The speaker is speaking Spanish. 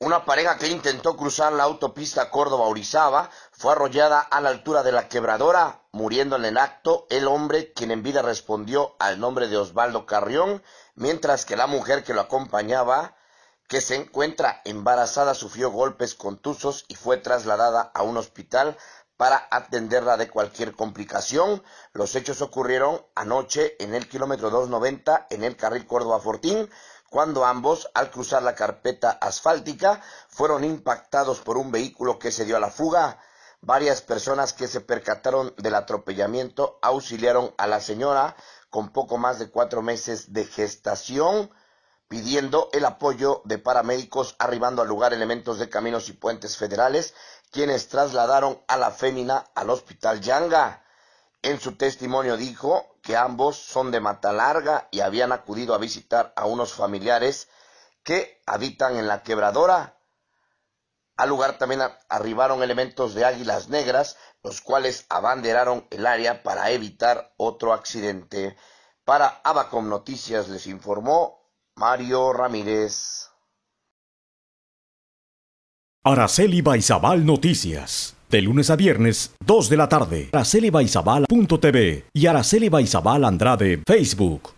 Una pareja que intentó cruzar la autopista Córdoba-Orizaba fue arrollada a la altura de la quebradora, muriendo en el acto el hombre quien en vida respondió al nombre de Osvaldo Carrión, mientras que la mujer que lo acompañaba, que se encuentra embarazada, sufrió golpes contusos y fue trasladada a un hospital para atenderla de cualquier complicación. Los hechos ocurrieron anoche en el kilómetro 290 en el carril Córdoba-Fortín cuando ambos, al cruzar la carpeta asfáltica, fueron impactados por un vehículo que se dio a la fuga. Varias personas que se percataron del atropellamiento auxiliaron a la señora con poco más de cuatro meses de gestación, pidiendo el apoyo de paramédicos, arribando al lugar elementos de caminos y puentes federales, quienes trasladaron a la fémina al hospital Yanga. En su testimonio dijo que ambos son de Mata Larga y habían acudido a visitar a unos familiares que habitan en la quebradora. Al lugar también arribaron elementos de Águilas Negras, los cuales abanderaron el área para evitar otro accidente. Para Abacom Noticias les informó Mario Ramírez. Araceli Baizabal Noticias. De lunes a viernes, 2 de la tarde. Araceli Baizabal.tv y Araceli Baizabal Andrade, Facebook.